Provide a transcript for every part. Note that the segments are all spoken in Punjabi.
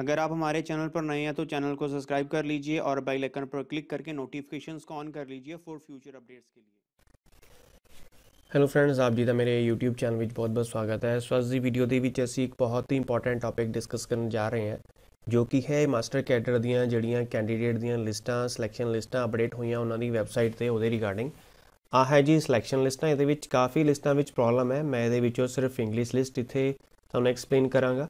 अगर आप हमारे चैनल पर नए हैं तो चैनल को सब्सक्राइब कर लीजिए और बेल आइकन पर क्लिक करके नोटिफिकेशन को ऑन कर लीजिए फॉर फ्यूचर अपडेट्स के लिए हेलो फ्रेंड्स आप जी का मेरे यूट्यूब चैनल में बहुत बहुत स्वागत है स्वस्थ जी वीडियो के असी एक बहुत ही इंपॉर्टेंट टॉपिक डिस्कस कर जा रहे हैं जो कि है मास्टर कैडर दियाँ जैंडीडेट दियाँ लिस्टा सिलैक्शन लिस्टा अपडेट हुई उन्होंने वैबसाइट पर वो रिगार्डिंग ਆ ਹੈ ਜੀ ਸਿਲੈਕਸ਼ਨ ਲਿਸਟਾਂ ਇਹਦੇ ਵਿੱਚ ਕਾਫੀ ਲਿਸਟਾਂ ਵਿੱਚ ਪ੍ਰੋਬਲਮ ਹੈ ਮੈਂ ਇਹਦੇ ਵਿੱਚੋਂ ਸਿਰਫ ਇੰਗਲਿਸ਼ ਲਿਸਟ ਇੱਥੇ ਤੁਹਾਨੂੰ ਐਕਸਪਲੇਨ ਕਰਾਂਗਾ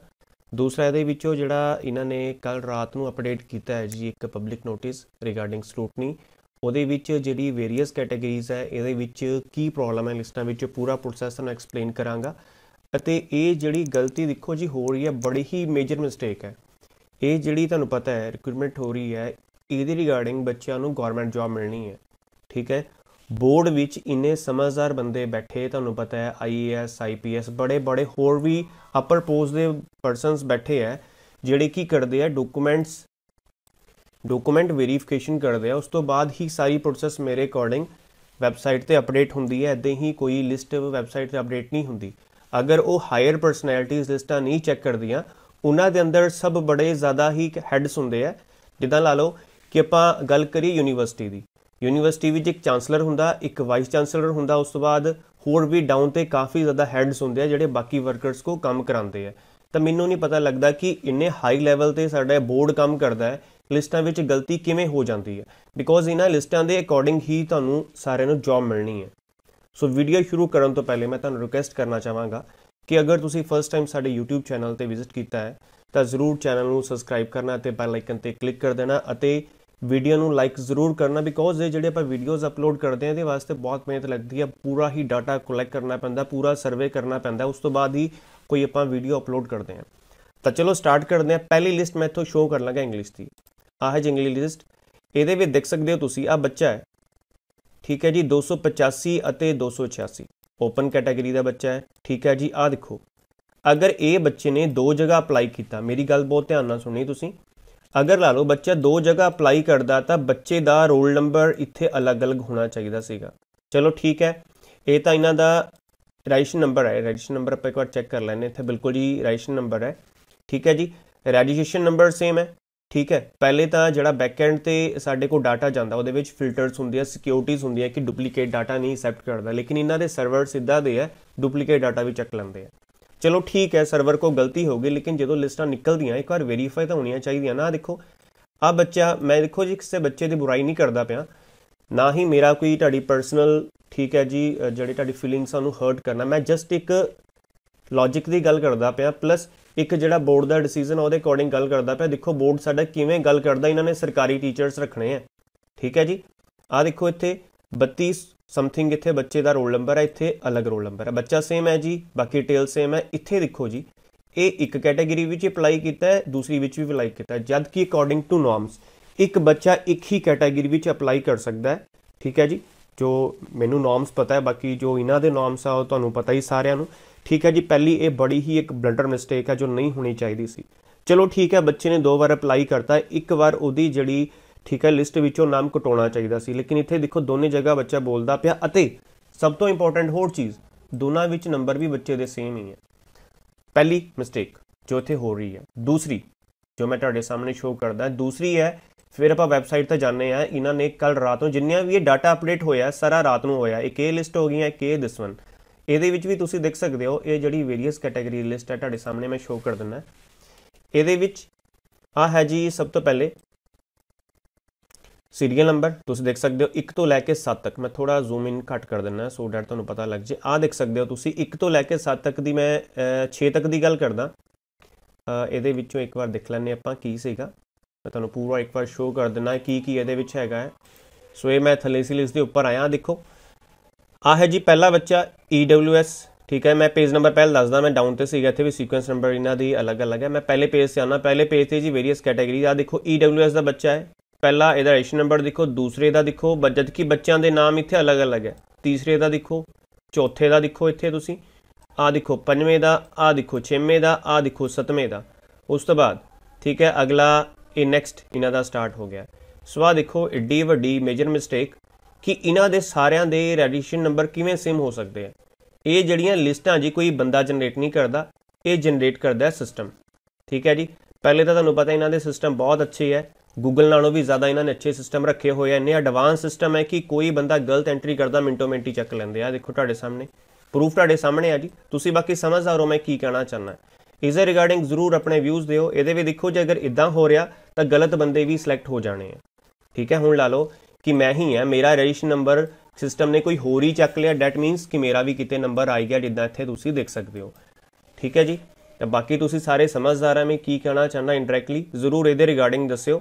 ਦੂਸਰਾ ਇਹਦੇ ਵਿੱਚੋਂ ਜਿਹੜਾ ਇਹਨਾਂ ਨੇ ਕੱਲ ਰਾਤ ਨੂੰ ਅਪਡੇਟ ਕੀਤਾ ਹੈ ਜੀ ਇੱਕ ਪਬਲਿਕ ਨੋਟਿਸ ਰਿਗਾਰਡਿੰਗ ਸਕ੍ਰੂਟਨੀ ਉਹਦੇ ਵਿੱਚ ਜਿਹੜੀ ਵੇਰੀਅਸ ਕੈਟਾਗਰੀਜ਼ ਹੈ ਇਹਦੇ ਵਿੱਚ ਕੀ ਪ੍ਰੋਬਲਮ ਹੈ ਲਿਸਟਾਂ ਵਿੱਚ ਪੂਰਾ ਪ੍ਰੋਸੈਸ ਤੁਹਾਨੂੰ ਐਕਸਪਲੇਨ ਕਰਾਂਗਾ ਅਤੇ ਇਹ ਜਿਹੜੀ ਗਲਤੀ ਦੇਖੋ ਜੀ ਹੋ ਰਹੀ ਹੈ ਬੜੀ ਹੀ ਮੇਜਰ ਮਿਸਟੇਕ ਹੈ ਇਹ ਜਿਹੜੀ ਤੁਹਾਨੂੰ ਪਤਾ ਹੈ ਰਿਕਰੂਟਮੈਂਟ ਹੋ ਰਹੀ ਹੈ ਇਹਦੇ ਰਿਗਾਰਡਿੰਗ ਬੱਚਿਆਂ ਨੂੰ ਗਵਰਨਮੈਂਟ ਜੌਬ ਮਿਲਣੀ ਹੈ ਠੀਕ ਹੈ ਬੋਰਡ ਵਿੱਚ ਇੰਨੇ ਸਮਝਦਾਰ ਬੰਦੇ ਬੈਠੇ ਤੁਹਾਨੂੰ ਪਤਾ ਹੈ ਆਈਏਐਸ ਆਈਪੀਐਸ ਬੜੇ ਬੜੇ ਹੋਰ ਵੀ ਅਪਰ ਪੋਸਟ ਦੇ ਪਰਸਨਸ ਬੈਠੇ ਹੈ ਜਿਹੜੇ ਕੀ ਕਰਦੇ ਆ ਡਾਕੂਮੈਂਟਸ ਡਾਕੂਮੈਂਟ ਵੈਰੀਫਿਕੇਸ਼ਨ ਕਰਦੇ ਆ ਉਸ ਤੋਂ ਬਾਅਦ ਹੀ ਸਾਰੀ ਪ੍ਰੋਸੈਸ ਮੇਰੇ ਅਕੋਰਡਿੰਗ ਵੈਬਸਾਈਟ ਤੇ ਅਪਡੇਟ ਹੁੰਦੀ ਹੈ ਐਦਾਂ ਹੀ ਕੋਈ ਲਿਸਟ ਵੈਬਸਾਈਟ ਤੇ ਅਪਡੇਟ ਨਹੀਂ ਹੁੰਦੀ ਅਗਰ ਉਹ ਹਾਇਰ ਪਰਸਨੈਲਿਟੀਜ਼ ਲਿਸਟਾਂ ਨਹੀਂ ਚੈੱਕ ਕਰਦੀਆਂ ਉਹਨਾਂ ਦੇ ਅੰਦਰ ਸਭ ਬੜੇ ਜ਼ਿਆਦਾ ਹੀ ਹੈਡਸ ਹੁੰਦੇ ਆ ਜਿੱਦਾਂ ਲਾ ਲਓ ਕਿ ਆਪਾਂ ਗੱਲ ਕਰੀਏ ਯੂਨੀਵਰਸਿਟੀ ਦੀ ਯੂਨੀਵਰਸਿਟੀ ਵਿੱਚ ਇੱਕ ਚਾਂਸਲਰ ਹੁੰਦਾ ਇੱਕ ਵਾਈਸ ਚਾਂਸਲਰ ਹੁੰਦਾ ਉਸ ਤੋਂ ਬਾਅਦ ਹੋਰ ਵੀ ਡਾਊਨ ਤੇ ਕਾਫੀ ਜ਼ਿਆਦਾ ਹੈਡਸ ਹੁੰਦੇ ਆ ਜਿਹੜੇ ਬਾਕੀ ਵਰਕਰਸ ਕੋ ਕੰਮ ਕਰਾਉਂਦੇ ਆ ਤਾਂ ਮੈਨੂੰ ਨਹੀਂ ਪਤਾ ਲੱਗਦਾ ਕਿ ਇੰਨੇ ਹਾਈ ਲੈਵਲ ਤੇ ਸਾਡਾ ਬੋਰਡ ਕੰਮ ਕਰਦਾ ਹੈ ਲਿਸਟਾਂ ਵਿੱਚ ਗਲਤੀ ਕਿਵੇਂ ਹੋ ਜਾਂਦੀ ਹੈ ਬਿਕੋਜ਼ ਇਹਨਾਂ ਲਿਸਟਾਂ ਦੇ ਅਕੋਰਡਿੰਗ ਹੀ ਤੁਹਾਨੂੰ ਸਾਰਿਆਂ ਨੂੰ ਜੌਬ ਮਿਲਣੀ ਹੈ ਸੋ ਵੀਡੀਓ ਸ਼ੁਰੂ ਕਰਨ ਤੋਂ ਪਹਿਲੇ ਮੈਂ ਤੁਹਾਨੂੰ ਰਿਕਵੈਸਟ ਕਰਨਾ ਚਾਹਾਂਗਾ ਕਿ ਅਗਰ ਤੁਸੀਂ ਫਰਸਟ ਟਾਈਮ ਸਾਡੇ YouTube ਚੈਨਲ ਤੇ ਵਿਜ਼ਿਟ ਕੀਤਾ ਹੈ ਤਾਂ ਜ਼ਰੂਰ ਚੈਨਲ ਨੂੰ ਸਬਸਕ੍ਰਾਈਬ ਕਰਨਾ ਤੇ ਬੈਲ ਆਈਕਨ ਤੇ ਕਲਿੱਕ ਕਰ ਦੇਣਾ ਅਤੇ ਵੀਡੀਓ ਨੂੰ ਲਾਈਕ ਜ਼ਰੂਰ ਕਰਨਾ ਬਿਕੋਜ਼ ਇਹ ਜਿਹੜੇ ਆਪਾਂ ਵੀਡੀਓਜ਼ ਅਪਲੋਡ ਕਰਦੇ ਆਂ ਇਹਦੇ ਵਾਸਤੇ ਬਹੁਤ ਮਿਹਨਤ ਲੱਗਦੀ ਹੈ ਪੂਰਾ ਹੀ ਡਾਟਾ ਕਲੈਕਟ ਕਰਨਾ ਪੈਂਦਾ ਪੂਰਾ ਸਰਵੇ ਕਰਨਾ ਪੈਂਦਾ ਉਸ ਤੋਂ ਬਾਅਦ ਹੀ ਕੋਈ ਆਪਾਂ ਵੀਡੀਓ ਅਪਲੋਡ ਕਰਦੇ ਆਂ ਤਾਂ ਚਲੋ ਸਟਾਰਟ ਕਰਦੇ ਆਂ ਪਹਿਲੀ ਲਿਸਟ ਮੈਂ ਇੱਥੋਂ ਸ਼ੋਅ ਕਰ ਲਾਂਗਾ ਇੰਗਲਿਸ਼ ਦੀ ਆਹ ਹੈ ਜਿੰਗਲੀ ਲਿਸਟ ਇਹਦੇ ਵਿੱਚ ਦੇਖ ਸਕਦੇ ਹੋ ਤੁਸੀਂ ਆ ਬੱਚਾ ਹੈ ਠੀਕ ਹੈ ਜੀ 285 ਅਤੇ 286 ਓਪਨ ਕੈਟਾਗਰੀ ਦਾ ਬੱਚਾ ਹੈ ਠੀਕ ਹੈ ਜੀ ਆ ਦੇਖੋ ਅਗਰ ਇਹ ਬੱਚੇ ਨੇ ਦੋ ਜਗ੍ਹਾ ਅਪਲਾਈ ਕੀਤਾ ਮੇਰੀ ਗੱਲ ਬਹੁਤ ਧਿਆਨ ਨਾਲ ਸੁਣੀ ਤੁਸੀਂ ਅਗਰ ਲਾ ਲਓ ਬੱਚਾ ਦੋ ਜਗ੍ਹਾ ਅਪਲਾਈ ਕਰਦਾ ਤਾਂ ਬੱਚੇ ਦਾ ਰੋਲ ਨੰਬਰ ਇੱਥੇ ਅਲੱਗ-ਅਲੱਗ ਹੋਣਾ ਚਾਹੀਦਾ ਸੀਗਾ ਚਲੋ ਠੀਕ ਹੈ ਇਹ ਤਾਂ ਇਹਨਾਂ ਦਾ ਰਾਈਸ਼ਨ ਨੰਬਰ ਹੈ ਰਾਈਸ਼ਨ ਨੰਬਰ ਆਪਾਂ ਇੱਕ ਵਾਰ ਚੈੱਕ ਕਰ ਲੈਣੇ ਇੱਥੇ ਬਿਲਕੁਲ ਜੀ ਰਾਈਸ਼ਨ ਨੰਬਰ ਹੈ ਠੀਕ ਹੈ ਜੀ ਰਜਿਸਟ੍ਰੇਸ਼ਨ ਨੰਬਰ ਸੇਮ ਹੈ ਠੀਕ ਹੈ ਪਹਿਲੇ ਤਾਂ ਜਿਹੜਾ ਬੈਕ ਐਂਡ ਤੇ ਸਾਡੇ ਕੋਲ ਡਾਟਾ ਜਾਂਦਾ ਉਹਦੇ ਵਿੱਚ ਫਿਲਟਰਸ ਹੁੰਦੇ ਆ ਸਿਕਿਉਰਿਟੀਜ਼ ਹੁੰਦੀਆਂ ਕਿ ਡੁਪਲੀਕੇਟ ਡਾਟਾ ਨਹੀਂ ਐਕਸੈਪਟ ਕਰਦਾ ਲੇਕਿਨ ਇਹਨਾਂ ਦੇ ਸਰਵਰ ਸਿੱਧਾ ਦੇ ਆ ਡੁਪਲੀਕੇਟ ਡਾਟਾ ਵੀ ਚੱਕ ਲੈਂਦੇ ਆ ਚਲੋ ਠੀਕ ਹੈ ਸਰਵਰ ਕੋ ਗਲਤੀ ਹੋ ਗਈ ਲੇਕਿਨ ਜਦੋਂ ਲਿਸਟਾਂ ਨਿਕਲਦੀਆਂ ਇੱਕ ਵਾਰ ਵੈਰੀਫਾਈ ਤਾਂ ਹੋਣੀਆਂ ਚਾਹੀਦੀਆਂ ਨਾ ਦੇਖੋ ਆ ਬੱਚਾ ਮੈਂ ਦੇਖੋ ਜੀ ਕਿਸੇ ਬੱਚੇ ਦੀ ਬੁਰਾਈ ਨਹੀਂ ਕਰਦਾ ਪਿਆ ਨਾ ਹੀ ਮੇਰਾ ਕੋਈ ਤੁਹਾਡੀ ਪਰਸਨਲ ਠੀਕ ਹੈ ਜੀ ਜਿਹੜੇ ਤੁਹਾਡੀ ਫੀਲਿੰਗਸ ਨੂੰ ਹਰਟ ਕਰਨਾ ਮੈਂ ਜਸਟ ਇੱਕ ਲੌਜੀਕ ਦੀ ਗੱਲ ਕਰਦਾ ਪਿਆ ਪਲੱਸ ਇੱਕ ਜਿਹੜਾ ਬੋਰਡ ਦਾ ਡਿਸੀਜਨ ਉਹਦੇ ਅਕੋਰਡਿੰਗ ਗੱਲ ਕਰਦਾ ਪਿਆ ਦੇਖੋ ਬੋਰਡ ਸਾਡਾ ਕਿਵੇਂ ਗੱਲ ਕਰਦਾ ਇਹਨਾਂ ਨੇ ਸਰਕਾਰੀ ਟੀਚਰਸ ਰੱਖਣੇ ਆ ਠੀਕ ਹੈ ਜੀ ਆ ਦੇਖੋ ਇੱਥੇ 32 ਸਮਥਿੰਗ ਇੱਥੇ ਬੱਚੇ ਦਾ ਰੋਲ ਨੰਬਰ ਹੈ ਇੱਥੇ ਅਲੱਗ ਰੋਲ ਨੰਬਰ ਹੈ ਬੱਚਾ ਸੇਮ ਹੈ ਜੀ ਬਾਕੀ ਟੇਲ ਸੇਮ ਹੈ ਇੱਥੇ ਦੇਖੋ ਜੀ ਇਹ ਇੱਕ ਕੈਟਾਗਰੀ ਵਿੱਚ ਅਪਲਾਈ ਕੀਤਾ ਹੈ ਦੂਸਰੀ ਵਿੱਚ ਵੀ ਅਪਲਾਈ ਕੀਤਾ ਹੈ ਜਦ ਕਿ ਅਕੋਰਡਿੰਗ ਟੂ ਨਾਰਮਸ ਇੱਕ ਬੱਚਾ ਇੱਕ ਹੀ ਕੈਟਾਗਰੀ ਵਿੱਚ ਅਪਲਾਈ ਕਰ ਸਕਦਾ ਹੈ ਠੀਕ ਹੈ ਜੀ ਜੋ ਮੈਨੂੰ ਨਾਰਮਸ ਪਤਾ ਹੈ ਬਾਕੀ ਜੋ ਇਹਨਾਂ ਦੇ ਨਾਰਮਸ ਆ ਉਹ ਤੁਹਾਨੂੰ ਪਤਾ ਹੀ ਸਾਰਿਆਂ ਨੂੰ ਠੀਕ ਹੈ ਜੀ ਪਹਿਲੀ ਇਹ ਬੜੀ ਹੀ ਇੱਕ ਬਲੰਡਰ ਮਿਸਟੇਕ ਹੈ ਜੋ ਨਹੀਂ ਹੋਣੀ ਚਾਹੀਦੀ ਸੀ ਚਲੋ ਠੀਕ ਹੈ ਬੱਚੇ ਨੇ ਦੋ ਵਾਰ ਅਪਲਾਈ ਕਰਤਾ ਇੱਕ ਵਾਰ ਉਹਦੀ ਜਿਹੜੀ ਠੀਕ ਹੈ ਲਿਸਟ ਵਿੱਚੋਂ ਨਾਮ ਕਟਾਉਣਾ ਚਾਹੀਦਾ ਸੀ ਲੇਕਿਨ ਇੱਥੇ ਦੇਖੋ ਦੋਨੇ ਜਗ੍ਹਾ ਬੱਚਾ ਬੋਲਦਾ ਪਿਆ ਅਤੇ ਸਭ ਤੋਂ ਇੰਪੋਰਟੈਂਟ ਹੋਰ ਚੀਜ਼ ਦੋਨਾਂ ਵਿੱਚ ਨੰਬਰ ਵੀ ਬੱਚੇ ਦੇ ਸੇਮ ਹੀ ਹੈ ਪਹਿਲੀ ਮਿਸਟੇਕ ਜੋ ਇੱਥੇ ਹੋ ਰਹੀ ਹੈ ਦੂਸਰੀ ਜੋ ਮੈਂ ਤੁਹਾਡੇ ਸਾਹਮਣੇ ਸ਼ੋਅ ਕਰਦਾ ਦੂਸਰੀ ਹੈ ਫਿਰ ਆਪਾਂ ਵੈਬਸਾਈਟ ਤੇ ਜਾਣੇ ਆ ਇਹਨਾਂ ਨੇ ਕੱਲ ਰਾਤ ਨੂੰ ਜਿੰਨੀਆਂ ਵੀ ਇਹ ਡਾਟਾ ਅਪਡੇਟ ਹੋਇਆ ਸਾਰਾ ਰਾਤ ਨੂੰ ਹੋਇਆ ਇੱਕ ਇਹ ਲਿਸਟ ਹੋ ਗਈ ਹੈ ਇੱਕ ਇਹ ਦਿਸ ਵਨ ਇਹਦੇ ਵਿੱਚ ਵੀ ਤੁਸੀਂ ਦੇਖ ਸਕਦੇ ਹੋ ਇਹ ਜਿਹੜੀ ਵੇਰੀਅਸ ਕੈਟਾਗਰੀ ਲਿਸਟ ਹੈ ਤੁਹਾਡੇ ਸਾਹਮਣੇ ਮੈਂ ਸ਼ੋਅ ਕਰ ਦਿੰਦਾ ਇਹਦੇ ਵਿੱਚ ਆ ਹੈ ਜੀ ਸਭ ਤੋਂ ਪਹਿਲੇ ਸੀਰੀਅਲ ਨੰਬਰ ਤੁਸੀਂ ਦੇਖ ਸਕਦੇ ਹੋ 1 ਤੋਂ ਲੈ ਕੇ 7 ਤੱਕ ਮੈਂ ਥੋੜਾ ਜ਼ੂਮ ਇਨ ਘੱਟ ਕਰ ਦਿੰਦਾ ਸੋ ਡੈਟ ਤੁਹਾਨੂੰ ਪਤਾ ਲੱਗ ਜੇ ਆ ਦੇਖ ਸਕਦੇ ਹੋ ਤੁਸੀਂ 1 ਤੋਂ ਲੈ ਕੇ 7 ਤੱਕ ਦੀ ਮੈਂ 6 ਤੱਕ ਦੀ ਗੱਲ ਕਰਦਾ ਇਹਦੇ ਵਿੱਚੋਂ ਇੱਕ ਵਾਰ ਦੇਖ ਲੈਣੇ ਆਪਾਂ ਕੀ ਸੀਗਾ ਮੈਂ ਤੁਹਾਨੂੰ ਪੂਰਾ ਇੱਕ ਵਾਰ ਸ਼ੋਅ ਕਰ ਦਿੰਦਾ ਕੀ ਕੀ ਇਹਦੇ ਵਿੱਚ ਹੈਗਾ ਹੈ ਸੋ ਇਹ ਮੈਂ ਥੱਲੇ ਸੀ ਲਿਸਟ ਦੇ ਉੱਪਰ ਆਇਆ ਦੇਖੋ ਆ ਹੈ ਜੀ ਪਹਿਲਾ ਬੱਚਾ EWS ਠੀਕ ਹੈ ਮੈਂ ਪੇਜ ਨੰਬਰ ਪਹਿਲ ਦੱਸਦਾ ਮੈਂ ਡਾਊਨ ਤੇ ਸੀਗਾ ਇੱਥੇ ਵੀ ਸੀਕੁਐਂਸ ਨੰਬਰ ਇਹਨਾਂ ਦੀ ਅਲੱਗ-ਅਲੱਗ ਹੈ ਮੈਂ ਪਹਿਲੇ ਪੇਜ ਤੇ ਆਣਾ ਪਹਿਲੇ ਪੇਜ ਤੇ ਜੀ ਵੇਰੀਅਸ ਕੈਟਾਗਰੀਜ਼ ਆ ਦੇਖੋ EWS ਦਾ ਬੱਚਾ ਹੈ ਪਹਿਲਾ ਇਹਦਾ ਰੇਸ਼ਨ ਨੰਬਰ ਦੇਖੋ ਦੂਸਰੇ ਦਾ ਦੇਖੋ ਬਜਟ ਕੀ ਬੱਚਿਆਂ ਦੇ ਨਾਮ ਇੱਥੇ ਅਲੱਗ-ਅਲੱਗ ਹੈ ਤੀਸਰੇ ਦਾ ਦੇਖੋ ਚੌਥੇ ਦਾ ਦੇਖੋ ਇੱਥੇ ਤੁਸੀਂ ਆ ਦੇਖੋ ਪੰਜਵੇਂ ਦਾ ਆ ਦੇਖੋ ਛੇਵੇਂ ਦਾ ਆ ਦੇਖੋ ਸੱਤਵੇਂ ਦਾ ਉਸ ਤੋਂ ਬਾਅਦ ਠੀਕ ਹੈ ਅਗਲਾ ਇਹ ਨੈਕਸਟ ਇਹਨਾਂ ਦਾ ਸਟਾਰਟ ਹੋ ਗਿਆ ਸੋ ਆਹ ਦੇਖੋ ਏਡੀ ਵੱਡੀ ਮੇਜਰ ਮਿਸਟੇਕ ਕਿ ਇਹਨਾਂ ਦੇ ਸਾਰਿਆਂ ਦੇ ਰੈਡੀਸ਼ਨ ਨੰਬਰ ਕਿਵੇਂ ਸੇਮ ਹੋ ਸਕਦੇ ਆ ਇਹ ਜਿਹੜੀਆਂ ਲਿਸਟਾਂ ਜੀ ਕੋਈ ਬੰਦਾ ਜਨਰੇਟ ਨਹੀਂ ਕਰਦਾ ਇਹ ਜਨਰੇਟ ਕਰਦਾ ਹੈ ਸਿਸਟਮ ਠੀਕ ਹੈ ਜੀ ਪਹਿਲੇ ਤਾਂ ਤੁਹਾਨੂੰ ਪਤਾ ਇਹਨਾਂ ਦੇ ਸਿਸਟਮ ਬਹੁਤ ਅੱਛੇ ਹੈ ਗੂਗਲ ਨਾਲੋਂ ਵੀ ਜ਼ਿਆਦਾ ਇਹਨਾਂ ਨੇ ਅੱਛੇ ਸਿਸਟਮ ਰੱਖੇ ਹੋਏ ਐ ਇੰਨੇ ਐਡਵਾਂਸ ਸਿਸਟਮ ਐ ਕਿ ਕੋਈ ਬੰਦਾ ਗਲਤ ਐਂਟਰੀ ਕਰਦਾ ਮਿੰਟੋ ਮਿੰਟੀ ਚੱਕ ਲੈਂਦੇ ਆ ਦੇਖੋ ਤੁਹਾਡੇ ਸਾਹਮਣੇ ਪ੍ਰੂਫ ਤੁਹਾਡੇ ਸਾਹਮਣੇ ਆ ਜੀ ਤੁਸੀਂ ਬਾਕੀ ਸਮਝਦਾਰ ਹੋ ਮੈਂ ਕੀ ਕਹਿਣਾ ਚਾਹਨਾ ਇਸ ਦੇ ਰਿਗਾਰਡਿੰਗ ਜ਼ਰੂਰ ਆਪਣੇ ਵਿਊਜ਼ ਦਿਓ ਇਹਦੇ ਵੀ ਦੇਖੋ ਜੇ ਅਗਰ ਇਦਾਂ ਹੋ ਰਿਹਾ ਤਾਂ ਗਲਤ ਬੰਦੇ ਵੀ ਸਿਲੈਕਟ ਹੋ ਜਾਣੇ ਆ ਠੀਕ ਐ ਹੁਣ ਲਾ ਲਓ ਕਿ ਮੈਂ ਹੀ ਆ ਮੇਰਾ ਰਜਿਸਟਰ ਨੰਬਰ ਸਿਸਟਮ ਨੇ ਕੋਈ ਹੋਰ ਹੀ ਚੱਕ ਲਿਆ ਡੈਟ ਮੀਨਸ ਕਿ ਮੇਰਾ ਵੀ ਕਿਤੇ ਨੰਬਰ ਆ ਗਿਆ ਜਿੱਦਾਂ ਇੱਥੇ ਤੁਸੀਂ ਦੇਖ ਸਕਦੇ ਹੋ ਠੀਕ ਐ ਜੀ ਤਾਂ ਬਾਕੀ ਤੁਸੀਂ ਸਾਰੇ ਸਮਝਦਾਰਾਂ ਮੈਂ ਕੀ ਕਹਿਣਾ ਚਾਹੁੰਦਾ ਇਨਡਾਇਰੈਕਟਲੀ ਜ਼ਰੂਰ ਇਹਦੇ ਰਿਗਾਰਡਿੰਗ ਦੱਸਿਓ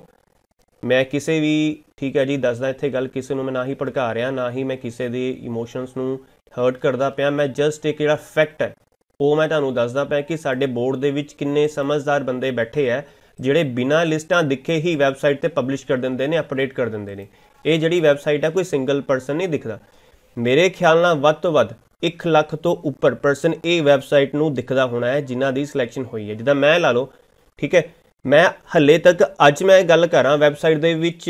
ਮੈਂ ਕਿਸੇ ਵੀ ਠੀਕ ਹੈ ਜੀ ਦੱਸਦਾ ਇੱਥੇ ਗੱਲ ਕਿਸੇ ਨੂੰ ਮੈਂ ਨਾ ਹੀ ਭੜਕਾ ਰਿਹਾ ਨਾ ਹੀ ਮੈਂ ਕਿਸੇ ਦੇ ਇਮੋਸ਼ਨਸ ਨੂੰ ਹਰਟ ਕਰਦਾ ਪਿਆ ਮੈਂ ਜਸਟ ਇੱਕ ਜਿਹੜਾ ਫੈਕਟ ਹੈ ਉਹ ਮੈਂ ਤੁਹਾਨੂੰ ਦੱਸਦਾ ਪਿਆ ਕਿ ਸਾਡੇ ਬੋਰਡ ਦੇ ਵਿੱਚ ਕਿੰਨੇ ਸਮਝਦਾਰ ਬੰਦੇ ਬੈਠੇ ਆ ਜਿਹੜੇ ਬਿਨਾਂ ਲਿਸਟਾਂ ਦਿਖੇ ਹੀ ਵੈਬਸਾਈਟ ਤੇ ਪਬਲਿਸ਼ ਕਰ ਦਿੰਦੇ ਨੇ ਅਪਡੇਟ ਕਰ ਦਿੰਦੇ ਨੇ ਇਹ ਜਿਹੜੀ ਵੈਬਸਾਈਟ ਆ ਕੋਈ ਸਿੰਗਲ ਪਰਸਨ ਨਹੀਂ ਦਿਖਦਾ ਮੇਰੇ ਖਿਆਲ ਨਾਲ ਵੱਧ ਤੋਂ ਵੱਧ 1 ਲੱਖ ਤੋਂ ਉੱਪਰ ਪਰਸਨ ਇਹ ਵੈਬਸਾਈਟ ਨੂੰ ਦਿਖਦਾ ਹੋਣਾ ਹੈ ਜਿਨ੍ਹਾਂ ਦੀ ਸਿਲੈਕਸ਼ਨ ਹੋਈ ਹੈ ਜਿੱਦਾਂ ਮੈਂ ਲਾ ਲਓ ਠੀਕ ਹੈ ਮੈਂ ਹੱਲੇ ਤੱਕ ਅੱਜ ਮੈਂ ਗੱਲ ਕਰਾਂ ਵੈਬਸਾਈਟ ਦੇ ਵਿੱਚ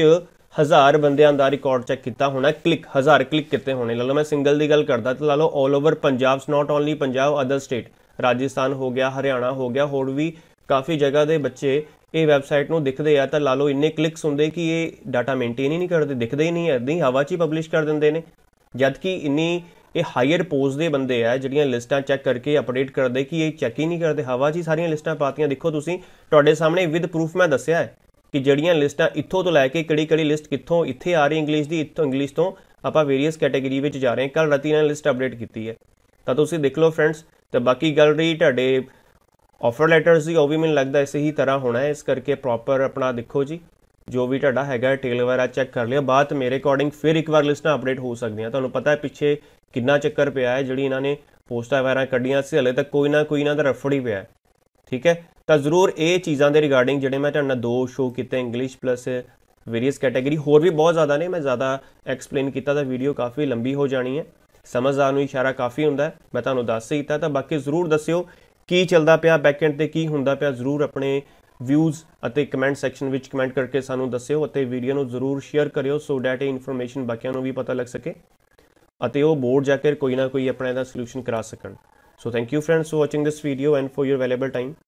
ਹਜ਼ਾਰ ਬੰਦਿਆਂ ਦਾ ਰਿਕਾਰਡ ਚੈੱਕ ਕੀਤਾ ਹੋਣਾ ਕਲਿੱਕ ਹਜ਼ਾਰ ਕਲਿੱਕ ਕਿਤੇ ਹੋਣੇ ਲਾ ਲਓ ਮੈਂ ਸਿੰਗਲ ਦੀ ਗੱਲ ਕਰਦਾ ਤੇ ਲਾ ਲਓ all over Punjab's not only Punjab other state Rajasthan ਹੋ ਗਿਆ ਹਰਿਆਣਾ ਹੋ ਗਿਆ ਹੋਰ ਵੀ ਕਾਫੀ ਜਗ੍ਹਾ ਦੇ ਬੱਚੇ ਇਹ ਵੈਬਸਾਈਟ ਨੂੰ ਦਿਖਦੇ ਆ ਤਾਂ ਲਾ ਲਓ ਇੰਨੇ ਕਲਿੱਕਸ ਹੁੰਦੇ ਕਿ ਇਹ ਡਾਟਾ ਮੇਨਟੇਨ ਹੀ ਨਹੀਂ ਕਰਦੇ ਦਿਖਦੇ ਹੀ ਨਹੀਂ ਐਦਾਂ ਹੀ ਹਵਾ 'ਚ ਹੀ ਪਬਲਿਸ਼ ਕਰ ਦਿੰਦੇ ਨੇ ਜਦ ਕਿ ਇੰਨੀ ਇਹ ਹਾਇਰ ਪੋਜ਼ ਦੇ ਬੰਦੇ ਆ ਜਿਹੜੀਆਂ ਲਿਸਟਾਂ ਚੈੱਕ ਕਰਕੇ ਅਪਡੇਟ ਕਰਦੇ ਕਿ ਇਹ ਚੈੱਕ ਹੀ ਨਹੀਂ ਕਰਦੇ ਹਵਾ ਜੀ ਸਾਰੀਆਂ ਲਿਸਟਾਂ ਪਾਤੀਆਂ ਦੇਖੋ ਤੁਸੀਂ ਤੁਹਾਡੇ ਸਾਹਮਣੇ ਵਿਦ ਪ੍ਰੂਫ ਮੈਂ ਦੱਸਿਆ ਹੈ ਕਿ ਜਿਹੜੀਆਂ ਲਿਸਟਾਂ ਇੱਥੋਂ ਤੋਂ ਲੈ ਕੇ ਕਿਹੜੀ ਕਿਹੜੀ ਲਿਸਟ ਕਿੱਥੋਂ ਇੱਥੇ ਆ ਰਹੀ ਇੰਗਲਿਸ਼ ਦੀ ਇੱਥੋਂ ਇੰਗਲਿਸ਼ ਤੋਂ ਆਪਾਂ ਵੇਰੀਅਸ ਕੈਟਾਗਰੀ ਵਿੱਚ ਜਾ ਰਹੇ ਹਾਂ ਕੱਲ ਰਾਤੀ ਨੇ ਲਿਸਟ ਅਪਡੇਟ ਕੀਤੀ ਹੈ ਤਾਂ ਤੁਸੀਂ ਦੇਖ ਲਓ ਫਰੈਂਡਸ ਤੇ ਬਾਕੀ ਗੱਲ ਰਹੀ ਤੁਹਾਡੇ ਆਫਰ ਲੈਟਰਸ ਦੀ ਉਹ ਵੀ ਮੈਨੂੰ ਲੱਗਦਾ ਇਸੇ ਹੀ ਤਰ੍ਹਾਂ ਹੋਣਾ ਹੈ ਇਸ ਕਰਕੇ ਪ੍ਰੋਪਰ ਆਪਣਾ ਦੇਖੋ ਜੀ ਜੋ ਵੀ ਤੁਹਾਡਾ ਹੈਗਾ ਟੇਲ ਵਗੈਰਾ ਚੈੱਕ ਕਰ ਲਿਆ ਬਾਅਦ ਮੇਰੇ ਅਕੋਰਡਿੰਗ ਫਿਰ ਇੱਕ ਵਾਰ ਲਿਸਟਾਂ ਅਪਡੇਟ ਹੋ ਸਕਦੀਆਂ ਤੁਹਾਨੂੰ ਪਤਾ ਹੈ ਪਿੱਛੇ ਕਿੰਨਾ ਚੱਕਰ ਪਿਆ ਹੈ ਜਿਹੜੀ ਇਹਨਾਂ ਨੇ ਪੋਸਟਾਂ ਵਗੈਰਾ ਕੱਢੀਆਂ ਸੀ ਹਲੇ ਤੱਕ ਕੋਈ ਨਾ ਕੋਈ ਇਹਨਾਂ ਦਾ ਰਫੜ ਹੀ ਪਿਆ ਠੀਕ ਹੈ ਤਾਂ ਜ਼ਰੂਰ ਇਹ ਚੀਜ਼ਾਂ ਦੇ ਰਿਗਾਰਡਿੰਗ ਜਿਹੜੇ ਮੈਂ ਤੁਹਾਨੂੰ ਦੋ ਸ਼ੋਅ ਕੀਤੇ ਇੰਗਲਿਸ਼ ਪਲੱਸ ਵੇਰੀਅਸ ਕੈਟਾਗਰੀ ਹੋਰ ਵੀ ਬਹੁਤ ਜ਼ਿਆਦਾ ਨੇ ਮੈਂ ਜ਼ਿਆਦਾ ਐਕਸਪਲੇਨ ਕੀਤਾ ਤਾਂ ਵੀਡੀਓ ਕਾਫੀ ਲੰਬੀ ਹੋ ਜਾਣੀ ਹੈ ਸਮਝ ਆਣ ਨੂੰ ਇਸ਼ਾਰਾ ਕਾਫੀ ਹੁੰਦਾ ਮੈਂ ਤੁਹਾਨੂੰ ਦੱਸ ਹੀ ਦਿੱਤਾ ਤਾਂ ਬਾਕੀ ਜ਼ਰੂਰ ਦੱਸਿਓ ਕੀ ਚੱਲਦਾ ਪਿਆ ਬੈਕਐਂਡ ਤੇ ਕੀ ਹੁੰਦਾ ਪਿਆ ਜ਼ਰੂਰ ਆਪਣੇ ਵਿਊਜ਼ ਅਤੇ ਕਮੈਂਟ ਸੈਕਸ਼ਨ ਵਿੱਚ ਕਮੈਂਟ ਕਰਕੇ ਸਾਨੂੰ ਦੱਸਿਓ ਅਤੇ ਵੀਡੀਓ ਨੂੰ ਜ਼ਰੂਰ ਸ਼ੇਅਰ ਕਰਿਓ ਸੋ ਡੈਟ ਇਹ ਇਨਫੋਰਮੇਸ਼ਨ ਬਾਕੀਆਂ ਨੂੰ ਵੀ ਪਤਾ ਲੱਗ ਸਕੇ ਅਤੇ ਉਹ ਬੋਰਡ ਜਾ ਕੇ ਕੋਈ ਨਾ ਕੋਈ ਆਪਣਾ ਇਹਦਾ ਸੋਲੂਸ਼ਨ ਕਰਾ ਸਕਣ so thank you friends for watching this video and for your available time